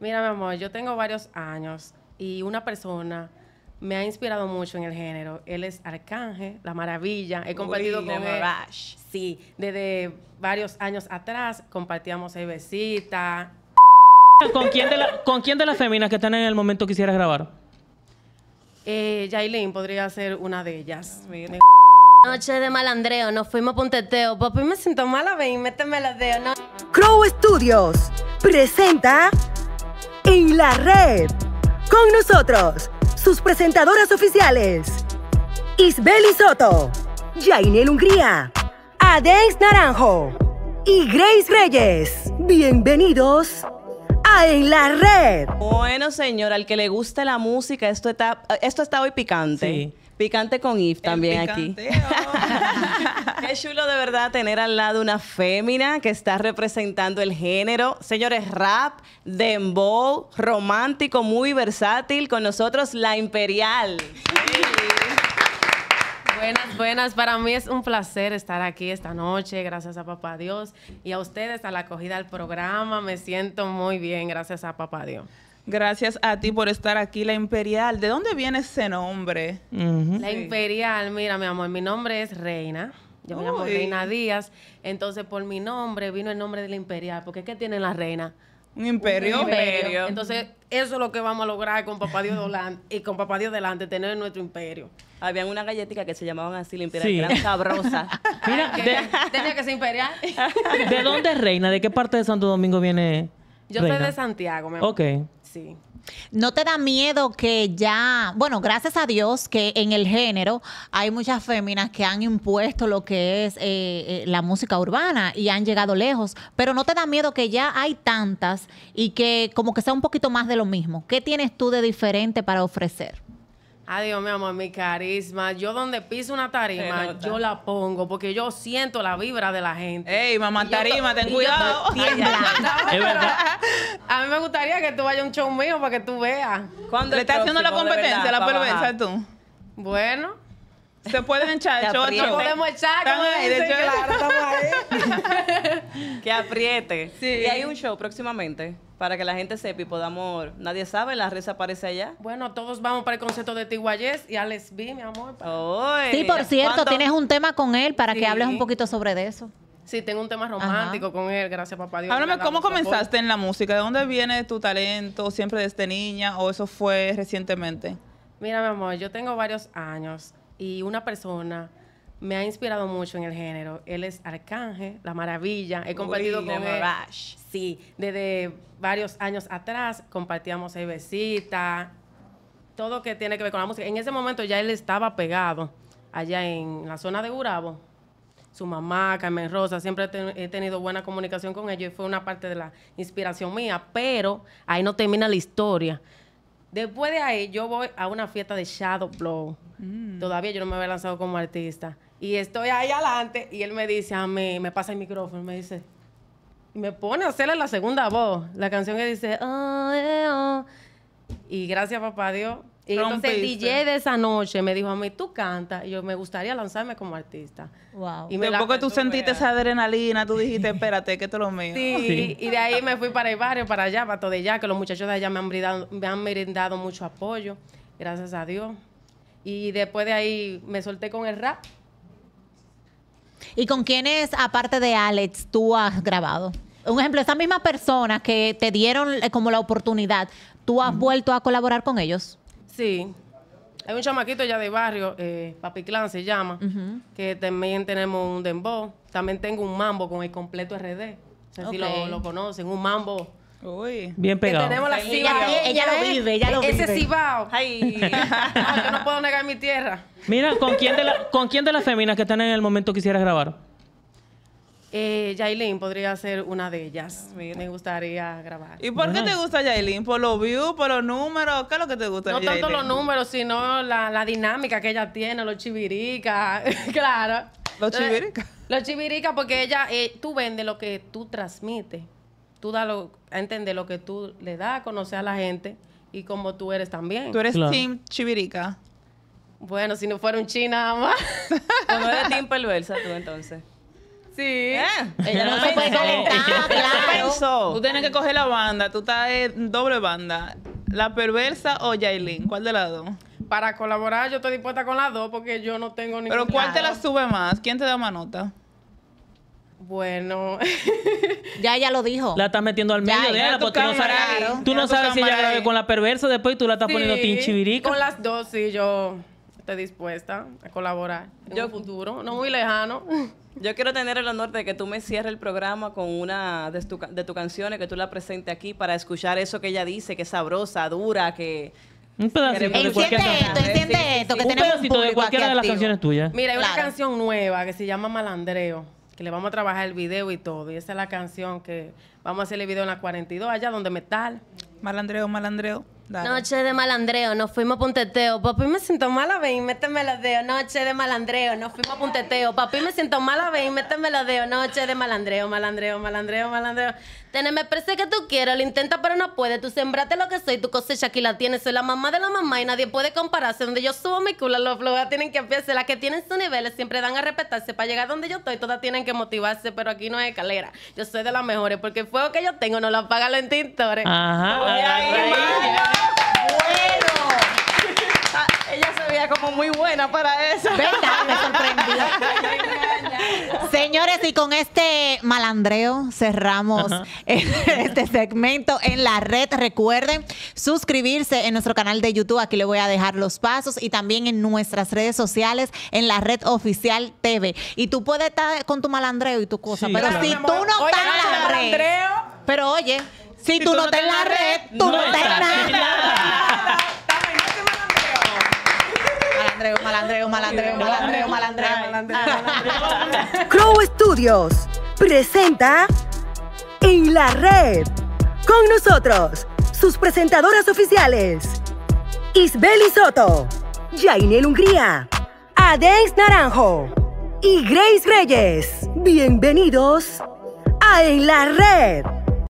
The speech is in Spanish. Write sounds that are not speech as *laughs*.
Mira, mi amor, yo tengo varios años y una persona me ha inspirado mucho en el género. Él es Arcángel, La Maravilla. He compartido con él. Sí, desde varios años atrás compartíamos cervecita. ¿Con quién de, ¿Con quién de las féminas que están en el momento quisieras grabar? Eh, podría ser una de ellas. Ah, Noche de malandreo, nos fuimos a Punteteo. Papi, me siento mala, ven, méteme los dedos. ¿no? Crow Studios presenta en la red. Con nosotros, sus presentadoras oficiales, Isbeli Soto, Jainel Hungría, Adex Naranjo y Grace Reyes. Bienvenidos a En la Red. Bueno, señor, al que le gusta la música, esto está, esto está hoy picante. Picante con If también aquí. *laughs* Qué chulo de verdad tener al lado una fémina que está representando el género. Señores, rap, dembow, romántico, muy versátil. Con nosotros, La Imperial. Buenas, buenas. Para mí es un placer estar aquí esta noche, gracias a Papá Dios y a ustedes, a la acogida al programa. Me siento muy bien, gracias a Papá Dios. Gracias a ti por estar aquí, La Imperial. ¿De dónde viene ese nombre? La Imperial, mira, mi amor, mi nombre es Reina. Yo me llamo Reina Díaz. Entonces, por mi nombre vino el nombre de la Imperial, porque ¿qué tiene la reina? Un imperio. imperio. Entonces, eso es lo que vamos a lograr con Papá Dios delante, y con Papá Dios delante, tener nuestro imperio. Había una galletita que se llamaban así, la imperial, que *laughs* Mira, tenía que ser imperial. ¿De dónde es reina? ¿De qué parte de Santo Domingo viene? Yo soy de Santiago, mi amor. Ok. Sí. ¿No te da miedo que ya, bueno, gracias a Dios que en el género hay muchas féminas que han impuesto lo que es eh, eh, la música urbana y han llegado lejos, pero no te da miedo que ya hay tantas y que como que sea un poquito más de lo mismo? ¿Qué tienes tú de diferente para ofrecer? Adiós, mi amor, mi carisma. Yo donde piso una tarima, yo la pongo porque yo siento la vibra de la gente. Ey, mamá tarima, ten cuidado. *laughs* *laughs* es verdad. A mí me gustaría que tú vayas a un show mío para que tú veas. Cuando ¿Le estás haciendo la competencia, la perversa tú? Bueno. Se pueden echar, show, No podemos echar, como hecho, claro, estamos ahí. *laughs* que apriete. Y hay un show próximamente para que la gente sepa y amor Nadie sabe, la red aparece allá. Bueno, todos vamos para el concepto de Tiguayes y Alex B, mi amor. y sí, por cierto, tienes un tema con él para que hables un poquito sobre eso. Sí, tengo un tema romántico con él, gracias papá Dios. Háblame, ¿cómo comenzaste en la música? ¿De dónde viene tu talento? ¿Siempre desde niña o eso fue recientemente? Mira, mi amor, yo tengo varios años y una persona me ha inspirado mucho en el género. Él es Arcángel, La Maravilla. He compartido con él. Sí, desde varios años atrás compartíamos cervecita, todo que tiene que ver con la música. En ese momento ya él estaba pegado allá en la zona de Urabo. Su mamá, Carmen Rosa, siempre he, tenido buena comunicación con ellos y fue una parte de la inspiración mía, pero ahí no termina la historia. Después de ahí, yo voy a una fiesta de Shadow Blow. Mm. Todavía yo no me había lanzado como artista. Y estoy ahí adelante y él me dice, a mí, me pasa el micrófono, me dice, me pone a hacerle la segunda voz, la canción que dice, oh, y gracias papá Dios. Y entonces DJ de esa noche me dijo a mí, tú cantas, y yo me gustaría lanzarme como artista. Wow. Y Después que tú sentiste esa adrenalina, tú dijiste, espérate, que esto lo mío. Sí, Y, de ahí me fui para el barrio, para allá, para todo allá, que los muchachos de allá me han brindado, me han brindado mucho apoyo, gracias a Dios. Y después de ahí me solté con el rap. ¿Y con quiénes, aparte de Alex, tú has grabado? Un ejemplo, esas mismas personas que te dieron eh, como la oportunidad, ¿tú has vuelto a colaborar con ellos? Sí. Hay un chamaquito ya de barrio, eh, Papi Clan se llama, que también tenemos un dembow. También tengo un mambo con el completo RD. si lo, lo conocen, un mambo Uy. Bien pegado. Que tenemos la ella, lo vive, ella lo Ese vive. Ese cibao. Ay, *laughs* yo no puedo negar mi tierra. Mira, ¿con quién de, ¿con quién de las feminas que están en el momento quisieras grabar? Eh, Yailin podría ser una de ellas. Me gustaría grabar. ¿Y por qué te gusta Yailin? ¿Por los views? ¿Por los números? ¿Qué es lo que te gusta? No tanto los números, sino la, la, dinámica que ella tiene, los chiviricas. *laughs* claro. ¿Los chiviricas? Los chiviricas, porque ella, eh, tú vendes lo que tú transmites tú das lo, a entender lo que tú le das a conocer a la gente y como tú eres también. ¿Tú eres Team Chivirica? Bueno, si no fuera un chino, nada más. *laughs* no eres Team Perversa tú entonces? Sí. Eh. Ella no, se puede claro. Tú tienes que coger la banda, tú estás en doble banda. ¿La perversa o Yailin? ¿Cuál de las dos? Para colaborar yo estoy dispuesta con las dos porque yo no tengo ni ¿Pero cuál te la sube más? ¿Quién te da más nota? Bueno. *laughs* ya ella lo dijo. La estás metiendo al medio de ella, porque tú no sabes, tú no sabes si ella con la perversa después y tú la estás poniendo poniendo tinchibirica. Con las dos, sí, yo estoy dispuesta a colaborar yo, futuro, no muy lejano. *laughs* Yo quiero tener el honor de que tú me cierres el programa con una de, de tus canciones, que tú la presentes aquí para escuchar eso que ella dice, que es sabrosa, dura, que... Un pedacito de esto, que un tenemos pedacito de cualquiera de las canciones tuyas. Mira, hay una canción nueva que se llama Malandreo que le vamos a trabajar el video y todo. Y esa es la canción que vamos a hacer el video en la 42, allá donde metal. Malandreo, malandreo. Noche de malandreo, nos fuimos a punteteo. Papi, me siento mala, ven, méteme los dedos. Noche de malandreo, nos fuimos a punteteo. Papi, me siento mala, ven, méteme los dedos. Noche de malandreo, malandreo, malandreo, malandreo. Teneme presente que tú quieras, lo intenta pero no puede. Tú sembraste lo que soy, tu cosecha aquí la tienes. Soy la mamá de la mamá y nadie puede compararse. Donde yo subo mi culo, los flojas tienen que ampliarse. Las que tienen sus niveles siempre dan a respetarse. Para llegar donde yo estoy, todas tienen que motivarse, pero aquí no hay escalera. Yo soy de las mejores porque el fuego que yo tengo no lo apagan los tintores. Ajá. Bueno. Ah, ella se veía como muy buena para eso. Me sorprendió. *laughs* Señores, y con este malandreo cerramos *laughs* este segmento en la red. Recuerden suscribirse en nuestro canal de YouTube. Aquí le voy a dejar los pasos y también en nuestras redes sociales en la red oficial TV. Y tú puedes estar con tu malandreo y tu cosa, pero si tú no estás en la red. Pero oye, si, tú, no estás en la red, tú no, no estás en la malandreo, malandreo, malandreo, Crow Studios presenta En la Red. Con nosotros, sus presentadoras oficiales, Isbeli Soto, Jainel Hungría, Adex Naranjo y Grace Reyes. Bienvenidos a En la Red.